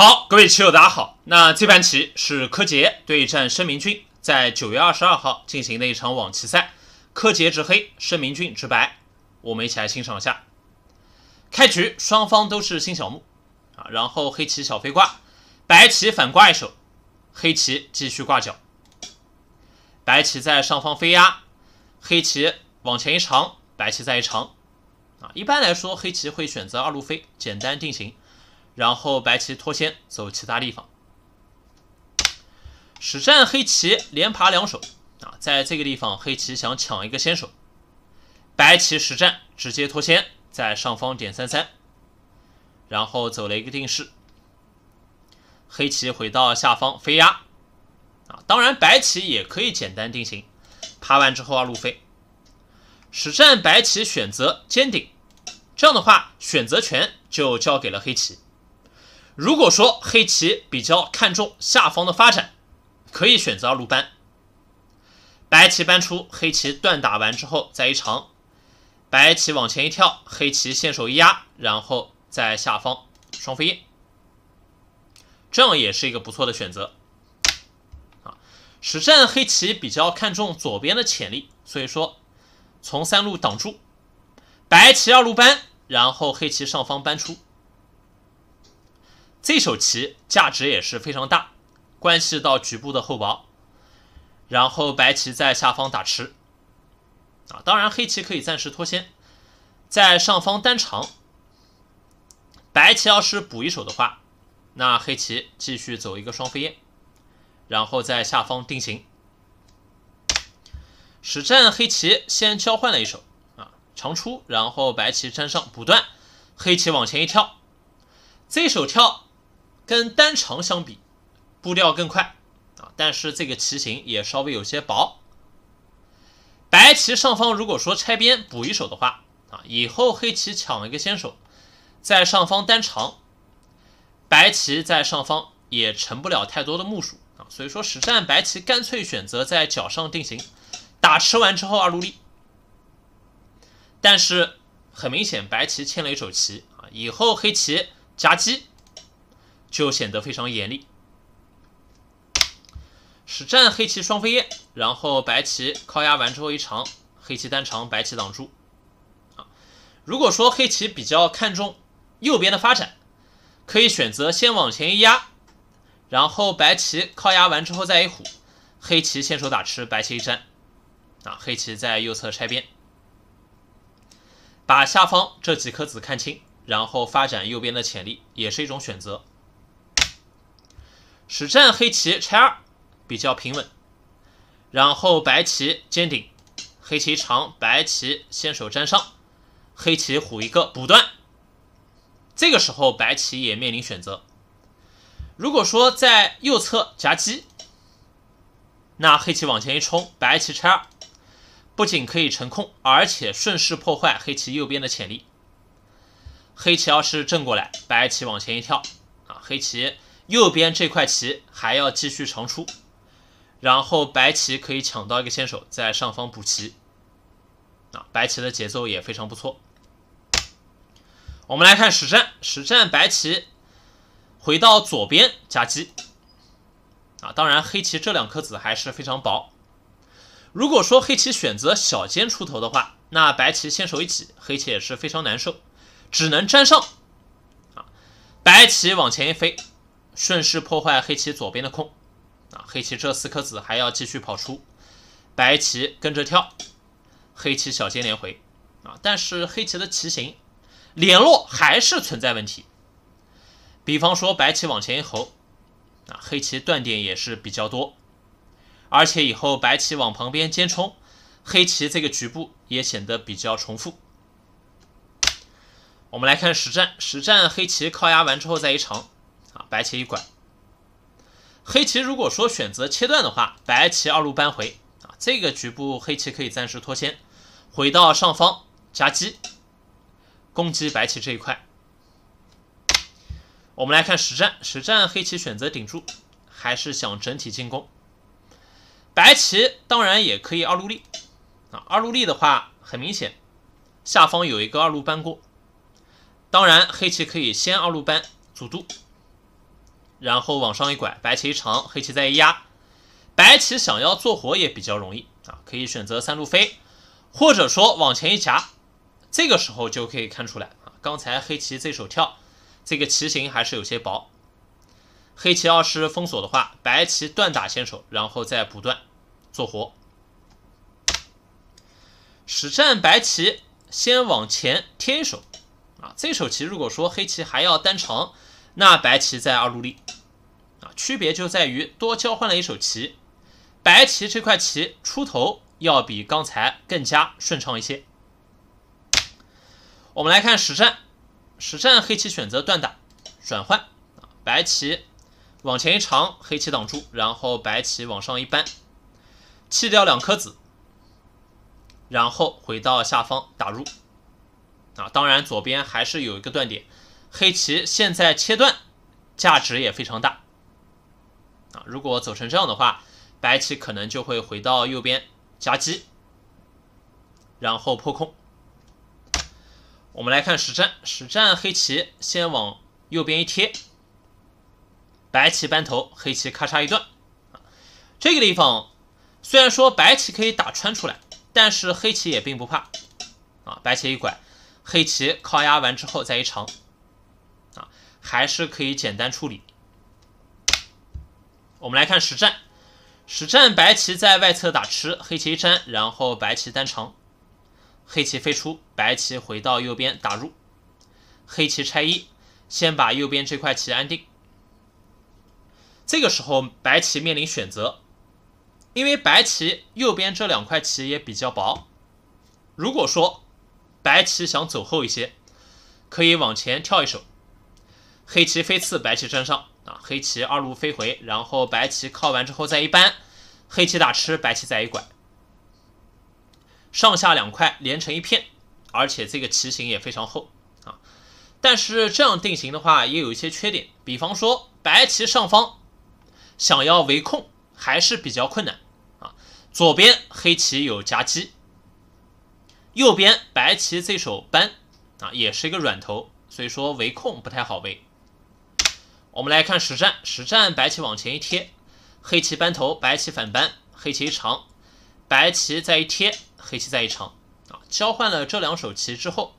好，各位棋友，大家好。那这盘棋是柯洁对战申明君，在九月二十二号进行的一场网棋赛。柯洁执黑，申明君执白，我们一起来欣赏一下。开局双方都是新小目啊，然后黑棋小飞挂，白棋反挂一手，黑棋继续挂角，白棋在上方飞压，黑棋往前一长，白棋再一长。啊，一般来说黑棋会选择二路飞，简单定型。然后白棋脱先走其他地方，实战黑棋连爬两手啊，在这个地方黑棋想抢一个先手，白棋实战直接脱先在上方点三三，然后走了一个定式，黑棋回到下方飞压啊，当然白棋也可以简单定型，爬完之后啊路飞，实战白棋选择尖顶，这样的话选择权就交给了黑棋。如果说黑棋比较看重下方的发展，可以选择二路搬，白棋搬出，黑棋断打完之后再一长，白棋往前一跳，黑棋先手一压，然后在下方双飞燕，这样也是一个不错的选择。啊，实战黑棋比较看重左边的潜力，所以说从三路挡住，白棋二路搬，然后黑棋上方搬出。这手棋价值也是非常大，关系到局部的厚薄。然后白棋在下方打吃，啊，当然黑棋可以暂时脱先，在上方单长。白棋要是补一手的话，那黑棋继续走一个双飞燕，然后在下方定型。实战黑棋先交换了一手，啊，长出，然后白棋粘上补断，黑棋往前一跳，这手跳。跟单长相比，步调更快啊，但是这个棋形也稍微有些薄。白棋上方如果说拆边补一手的话啊，以后黑棋抢了一个先手，在上方单长，白棋在上方也成不了太多的目数啊，所以说实战白棋干脆选择在角上定型，打吃完之后二路立。但是很明显白棋欠了一手棋啊，以后黑棋夹击。就显得非常严厉。实战黑棋双飞燕，然后白棋靠压完之后一长，黑棋单长，白棋挡住。啊，如果说黑棋比较看重右边的发展，可以选择先往前一压，然后白棋靠压完之后再一虎，黑棋先手打吃，白棋一粘。啊，黑棋在右侧拆边，把下方这几颗子看清，然后发展右边的潜力也是一种选择。实战黑棋拆二比较平稳，然后白棋尖顶，黑棋长，白棋先手占上，黑棋虎一个补断。这个时候白棋也面临选择，如果说在右侧夹击，那黑棋往前一冲，白棋拆二，不仅可以成空，而且顺势破坏黑棋右边的潜力。黑棋要是正过来，白棋往前一跳啊，黑棋。右边这块棋还要继续长出，然后白棋可以抢到一个先手，在上方补棋。啊，白棋的节奏也非常不错。我们来看实战，实战白棋回到左边夹击。啊，当然黑棋这两颗子还是非常薄。如果说黑棋选择小尖出头的话，那白棋先手一挤，黑棋也是非常难受，只能粘上。啊，白棋往前一飞。顺势破坏黑棋左边的空，啊，黑棋这四颗子还要继续跑出，白棋跟着跳，黑棋小尖连回，啊，但是黑棋的棋形联络还是存在问题，比方说白棋往前一吼，啊，黑棋断点也是比较多，而且以后白棋往旁边尖冲，黑棋这个局部也显得比较重复。我们来看实战，实战黑棋靠压完之后再一长。啊，白棋一拐，黑棋如果说选择切断的话，白棋二路扳回啊，这个局部黑棋可以暂时脱先，回到上方夹击，攻击白棋这一块。我们来看实战，实战黑棋选择顶住，还是想整体进攻。白棋当然也可以二路立，啊，二路立的话，很明显下方有一个二路扳过，当然黑棋可以先二路扳阻渡。然后往上一拐，白棋一长，黑棋再一压，白棋想要做活也比较容易啊，可以选择三路飞，或者说往前一夹，这个时候就可以看出来啊，刚才黑棋这手跳，这个棋形还是有些薄。黑棋要是封锁的话，白棋断打先手，然后再不断做活。实战白棋先往前贴一手，啊，这手棋如果说黑棋还要单长。那白棋在二路立，啊，区别就在于多交换了一手棋，白棋这块棋出头要比刚才更加顺畅一些。我们来看实战，实战黑棋选择断打转换，啊，白棋往前一长，黑棋挡住，然后白棋往上一扳，弃掉两颗子，然后回到下方打入，啊，当然左边还是有一个断点。黑棋现在切断，价值也非常大，啊，如果走成这样的话，白棋可能就会回到右边夹击，然后破空。我们来看实战，实战黑棋先往右边一贴，白棋扳头，黑棋咔嚓一断，这个地方虽然说白棋可以打穿出来，但是黑棋也并不怕，啊，白棋一拐，黑棋靠压完之后再一长。还是可以简单处理。我们来看实战，实战白棋在外侧打吃，黑棋粘，然后白棋单长，黑棋飞出，白棋回到右边打入，黑棋拆一，先把右边这块棋安定。这个时候白棋面临选择，因为白棋右边这两块棋也比较薄。如果说白棋想走厚一些，可以往前跳一手。黑棋飞刺，白棋粘上啊！黑棋二路飞回，然后白棋靠完之后再一扳，黑棋打吃，白棋再一拐，上下两块连成一片，而且这个棋形也非常厚啊！但是这样定型的话，也有一些缺点，比方说白棋上方想要围控还是比较困难啊！左边黑棋有夹击，右边白棋这手扳啊也是一个软头，所以说围控不太好围。我们来看实战，实战白棋往前一贴，黑棋扳头，白棋反扳，黑棋一长，白棋再一贴，黑棋再一长，啊，交换了这两手棋之后，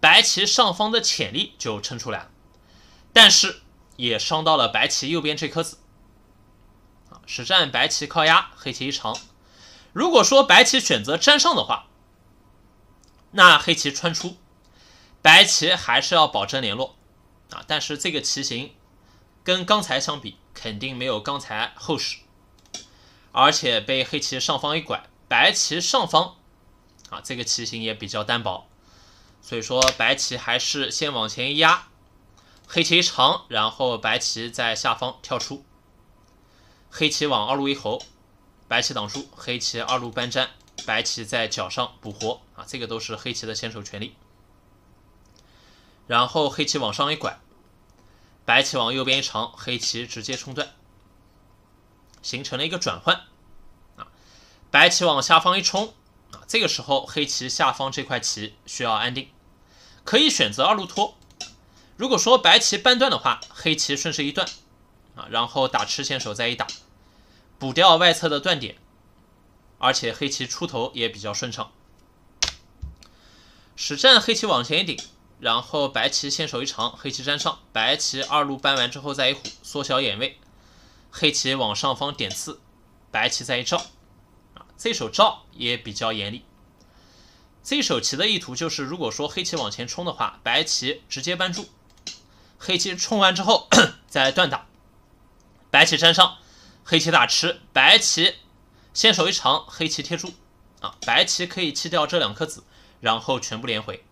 白棋上方的潜力就撑出来了，但是也伤到了白棋右边这颗子。啊，实战白棋靠压，黑棋一长，如果说白棋选择粘上的话，那黑棋穿出，白棋还是要保证联络。啊，但是这个棋形跟刚才相比，肯定没有刚才厚实，而且被黑棋上方一拐，白棋上方啊，这个棋形也比较单薄，所以说白棋还是先往前压，黑棋长，然后白棋在下方跳出，黑棋往二路一侯，白棋挡住，黑棋二路搬粘，白棋在角上补活啊，这个都是黑棋的先手权利。然后黑棋往上一拐，白棋往右边一长，黑棋直接冲断，形成了一个转换。啊，白棋往下方一冲，啊，这个时候黑棋下方这块棋需要安定，可以选择二路拖。如果说白棋半断的话，黑棋顺势一断，啊，然后打吃先手再一打，补掉外侧的断点，而且黑棋出头也比较顺畅。实战黑棋往前一顶。然后白棋先手一长，黑棋粘上，白棋二路搬完之后再一虎缩小眼位，黑棋往上方点刺，白棋再一照，啊，这手照也比较严厉。这手棋的意图就是，如果说黑棋往前冲的话，白棋直接搬住，黑棋冲完之后 再断打，白棋粘上，黑棋打吃，白棋先手一长，黑棋贴住，啊，白棋可以弃掉这两颗子，然后全部连回。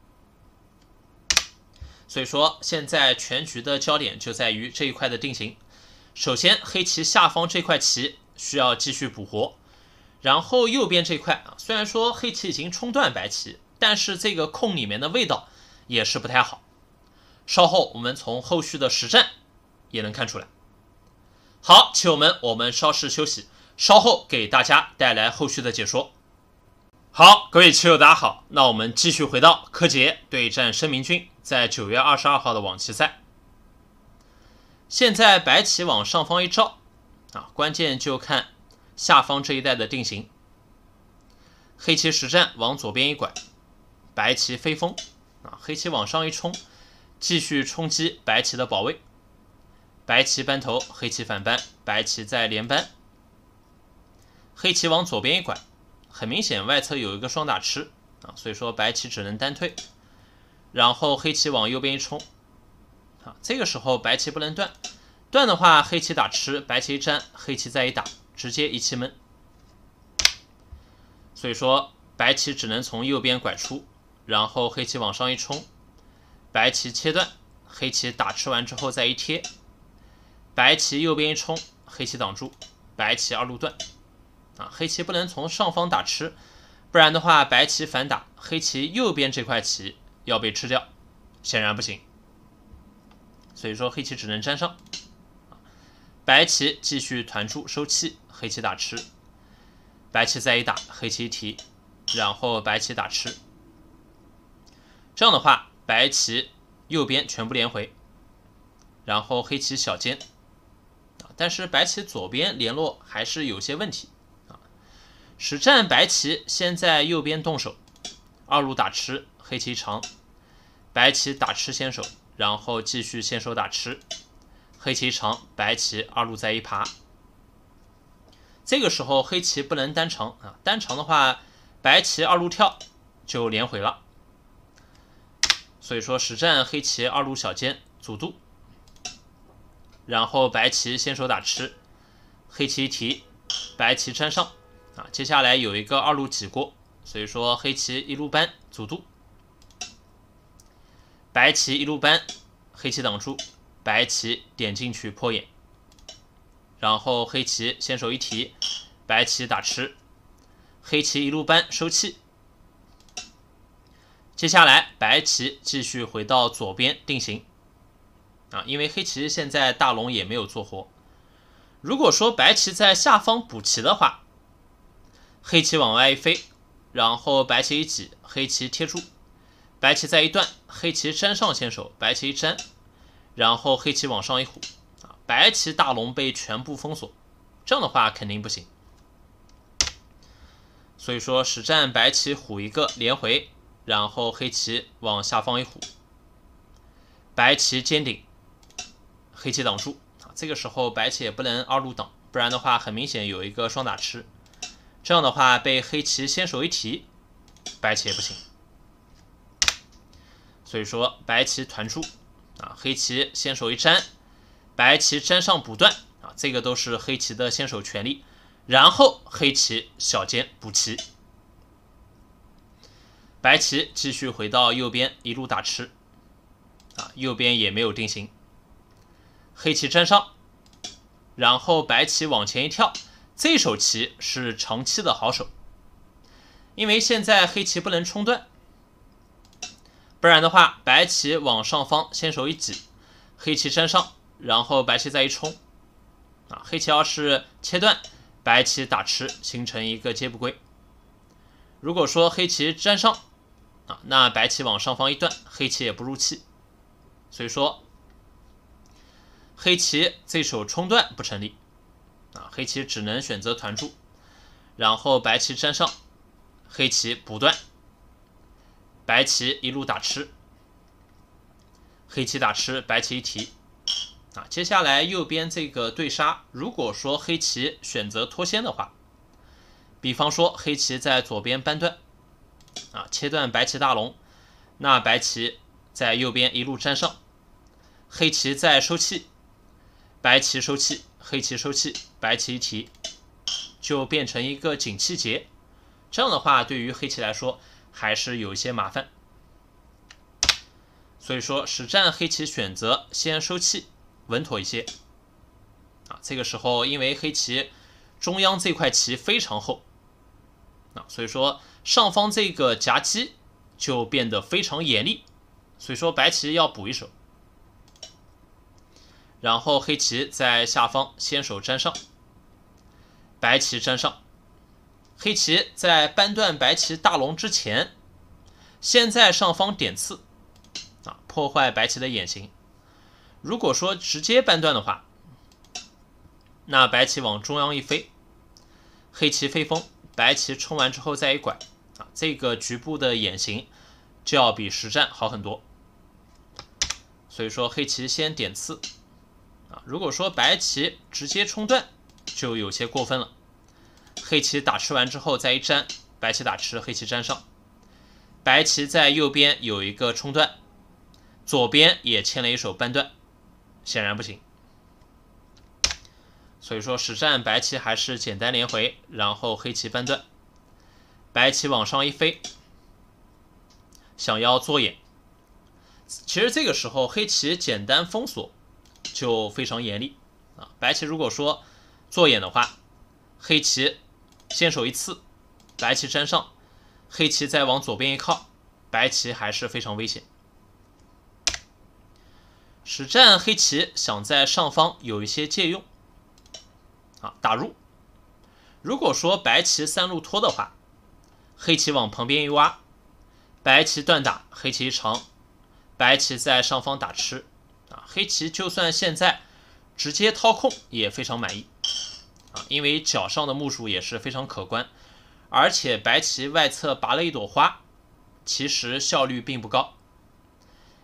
所以说，现在全局的焦点就在于这一块的定型。首先，黑棋下方这块棋需要继续补活，然后右边这块啊，虽然说黑棋已经冲断白棋，但是这个空里面的味道也是不太好。稍后我们从后续的实战也能看出来。好，棋友们，我们稍事休息，稍后给大家带来后续的解说。好，各位棋友，大家好，那我们继续回到柯洁对战申明君在九月二十二号的网棋赛，现在白棋往上方一照，啊，关键就看下方这一带的定型。黑棋实战往左边一拐，白棋飞风，啊，黑棋往上一冲，继续冲击白棋的保卫。白棋扳头，黑棋反扳，白棋再连扳。黑棋往左边一拐，很明显外侧有一个双打吃，啊，所以说白棋只能单推。然后黑棋往右边一冲，啊，这个时候白棋不能断，断的话黑棋打吃，白棋一粘，黑棋再一打，直接一气闷。所以说白棋只能从右边拐出，然后黑棋往上一冲，白棋切断，黑棋打吃完之后再一贴，白棋右边一冲，黑棋挡住，白棋二路断。啊，黑棋不能从上方打吃，不然的话白棋反打，黑棋右边这块棋。要被吃掉，显然不行。所以说黑棋只能粘上，白棋继续团出收气，黑棋打吃，白棋再一打，黑棋一提，然后白棋打吃。这样的话，白棋右边全部连回，然后黑棋小尖，但是白棋左边联络还是有些问题啊。实战白棋先在右边动手，二路打吃。黑棋长，白棋打吃先手，然后继续先手打吃。黑棋长，白棋二路再一爬。这个时候黑棋不能单长啊，单长的话白棋二路跳就连回了。所以说实战黑棋二路小尖阻度，然后白棋先手打吃，黑棋提，白棋粘上啊。接下来有一个二路挤过，所以说黑棋一路搬阻度。白棋一路扳，黑棋挡住，白棋点进去破眼，然后黑棋先手一提，白棋打吃，黑棋一路扳收气。接下来白棋继续回到左边定型，啊，因为黑棋现在大龙也没有做活。如果说白棋在下方补棋的话，黑棋往外一飞，然后白棋一挤，黑棋贴住。白棋在一段，黑棋粘上先手，白棋一粘，然后黑棋往上一虎，啊，白棋大龙被全部封锁，这样的话肯定不行。所以说实战白棋虎一个连回，然后黑棋往下方一虎，白棋尖顶，黑棋挡住啊。这个时候白棋也不能二路挡，不然的话很明显有一个双打吃，这样的话被黑棋先手一提，白棋也不行。所以说，白棋团出，啊，黑棋先手一粘，白棋粘上补断，啊，这个都是黑棋的先手权利。然后黑棋小尖补棋，白棋继续回到右边一路打吃，啊，右边也没有定型，黑棋粘上，然后白棋往前一跳，这手棋是长期的好手，因为现在黑棋不能冲断。不然的话，白棋往上方先手一挤，黑棋粘上，然后白棋再一冲，啊，黑棋要是切断，白棋打吃，形成一个接不归。如果说黑棋粘上，啊，那白棋往上方一断，黑棋也不入气。所以说，黑棋这手冲断不成立，啊，黑棋只能选择团住，然后白棋粘上，黑棋不断。白棋一路打吃，黑棋打吃，白棋一提，啊，接下来右边这个对杀，如果说黑棋选择脱先的话，比方说黑棋在左边扳断，啊，切断白棋大龙，那白棋在右边一路占上，黑棋在收气，白棋收气，黑棋收气，白棋一提就变成一个景气劫，这样的话对于黑棋来说。还是有一些麻烦，所以说实战黑棋选择先收气稳妥一些啊。这个时候因为黑棋中央这块棋非常厚啊，所以说上方这个夹击就变得非常严厉，所以说白棋要补一手，然后黑棋在下方先手粘上，白棋粘上。黑棋在扳断白棋大龙之前，现在上方点刺，啊，破坏白棋的眼型。如果说直接扳断的话，那白棋往中央一飞，黑棋飞风，白棋冲完之后再一拐，啊，这个局部的眼型就要比实战好很多。所以说黑棋先点刺，啊，如果说白棋直接冲断，就有些过分了。黑棋打吃完之后再一粘，白棋打吃，黑棋粘上。白棋在右边有一个冲段，左边也牵了一手半段，显然不行。所以说实战白棋还是简单连回，然后黑棋半段，白棋往上一飞，想要做眼。其实这个时候黑棋简单封锁就非常严厉啊。白棋如果说做眼的话，黑棋。先手一刺，白棋粘上，黑棋再往左边一靠，白棋还是非常危险。实战黑棋想在上方有一些借用，啊，打入。如果说白棋三路拖的话，黑棋往旁边一挖，白棋断打，黑棋一长，白棋在上方打吃，啊，黑棋就算现在直接掏空也非常满意。因为脚上的目数也是非常可观，而且白棋外侧拔了一朵花，其实效率并不高，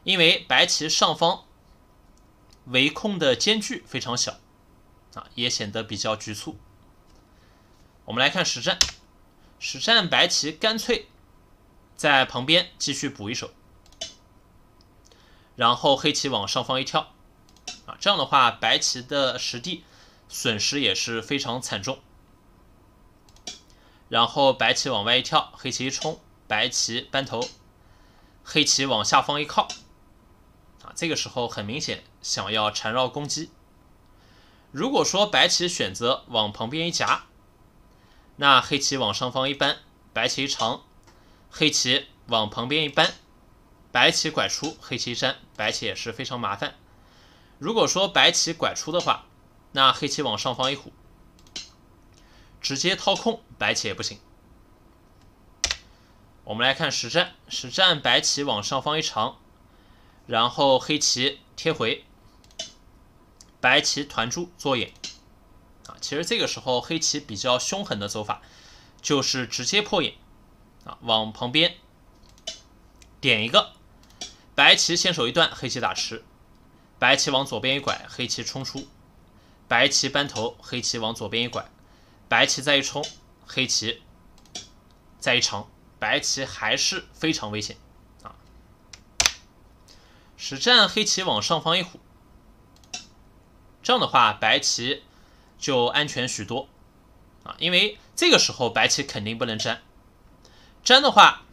因为白棋上方围控的间距非常小，啊，也显得比较局促。我们来看实战，实战白棋干脆在旁边继续补一手，然后黑棋往上方一跳，啊，这样的话白棋的实地。损失也是非常惨重。然后白棋往外一跳，黑棋一冲，白棋扳头，黑棋往下方一靠。啊，这个时候很明显想要缠绕攻击。如果说白棋选择往旁边一夹，那黑棋往上方一扳，白棋长，黑棋往旁边一扳，白棋拐出，黑棋一粘，白棋也是非常麻烦。如果说白棋拐出的话，那黑棋往上方一虎，直接掏空，白棋也不行。我们来看实战，实战白棋往上方一长，然后黑棋贴回，白棋团住做眼。啊，其实这个时候黑棋比较凶狠的走法，就是直接破眼，啊，往旁边点一个，白棋先手一断，黑棋打吃，白棋往左边一拐，黑棋冲出。白棋扳头，黑棋往左边一拐，白棋再一冲，黑棋再一长，白棋还是非常危险啊！实战黑棋往上方一虎，这样的话白棋就安全许多啊，因为这个时候白棋肯定不能粘，粘的话，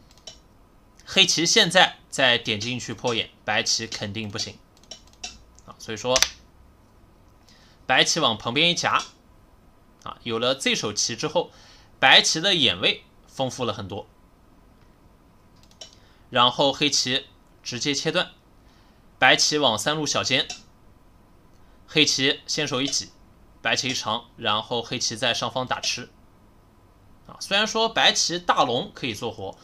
黑棋现在再点进去破眼，白棋肯定不行啊，所以说。白棋往旁边一夹，啊，有了这手棋之后，白棋的眼位丰富了很多。然后黑棋直接切断，白棋往三路小尖，黑棋先手一挤，白棋一长，然后黑棋在上方打吃。啊，虽然说白棋大龙可以做活，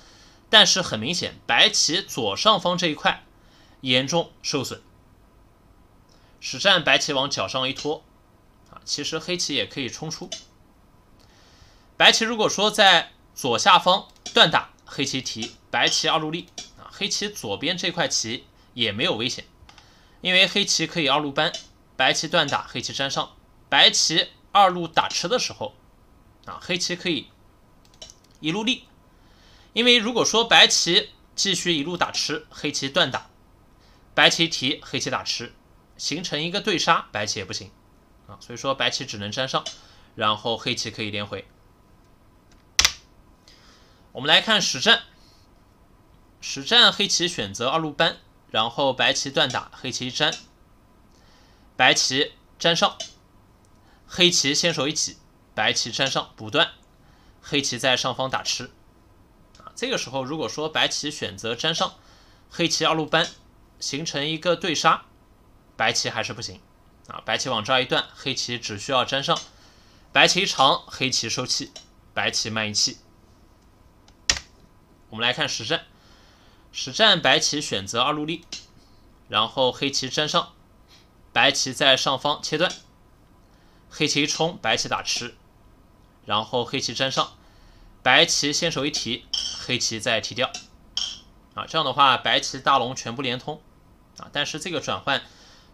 但是很明显，白棋左上方这一块严重受损。实战白棋往脚上一拖。其实黑棋也可以冲出，白棋如果说在左下方断打，黑棋提，白棋二路立啊，黑棋左边这块棋也没有危险，因为黑棋可以二路搬，白棋断打，黑棋粘上，白棋二路打吃的时候啊，黑棋可以一路立，因为如果说白棋继续一路打吃，黑棋断打，白棋提，黑棋打吃，形成一个对杀，白棋也不行。啊，所以说白棋只能粘上，然后黑棋可以连回。我们来看实战，实战黑棋选择二路扳，然后白棋断打，黑棋一粘，白棋粘上，黑棋先手一起，白棋粘上补断，黑棋在上方打吃。啊，这个时候如果说白棋选择粘上，黑棋二路扳，形成一个对杀，白棋还是不行。啊，白棋往这儿一断，黑棋只需要粘上。白棋一长，黑棋收气，白棋慢一气。我们来看实战，实战白棋选择二路立，然后黑棋粘上，白棋在上方切断，黑棋一冲，白棋打吃，然后黑棋粘上，白棋先手一提，黑棋再提掉。啊，这样的话，白棋大龙全部连通。啊，但是这个转换。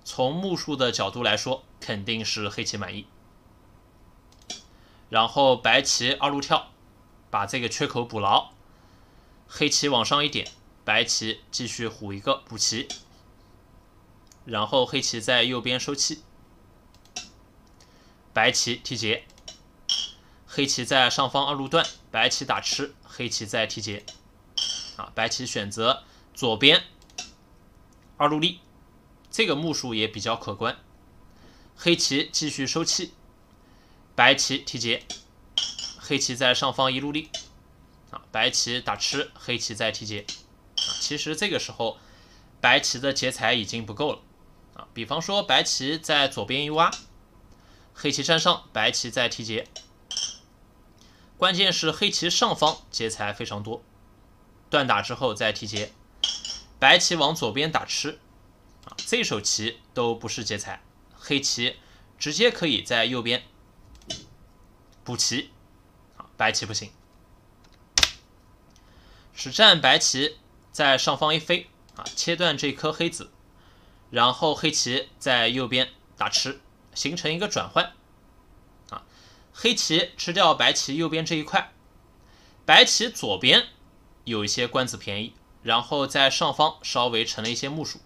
从目数的角度来说，肯定是黑棋满意。然后白棋二路跳，把这个缺口补牢。黑棋往上一点，白棋继续虎一个补棋。然后黑棋在右边收气，白棋提劫。黑棋在上方二路断，白棋打吃，黑棋在提劫。啊，白棋选择左边二路立。这个目数也比较可观。黑棋继续收气，白棋提劫，黑棋在上方一路立，啊，白棋打吃，黑棋再提劫。啊，其实这个时候白棋的劫材已经不够了，啊，比方说白棋在左边一挖，黑棋占上，白棋再提劫。关键是黑棋上方劫材非常多，断打之后再提劫，白棋往左边打吃。这手棋都不是劫材，黑棋直接可以在右边补棋，啊，白棋不行。实战白棋在上方一飞，啊，切断这颗黑子，然后黑棋在右边打吃，形成一个转换，啊，黑棋吃掉白棋右边这一块，白棋左边有一些官子便宜，然后在上方稍微成了一些目数。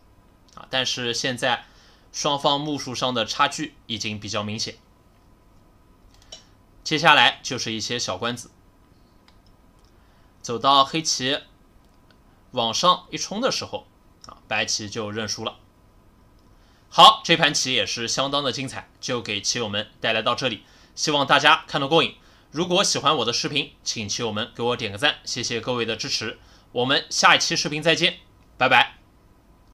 啊！但是现在双方目数上的差距已经比较明显，接下来就是一些小关子。走到黑棋往上一冲的时候，啊，白棋就认输了。好，这盘棋也是相当的精彩，就给棋友们带来到这里，希望大家看得过瘾。如果喜欢我的视频，请棋友们给我点个赞，谢谢各位的支持。我们下一期视频再见，拜拜。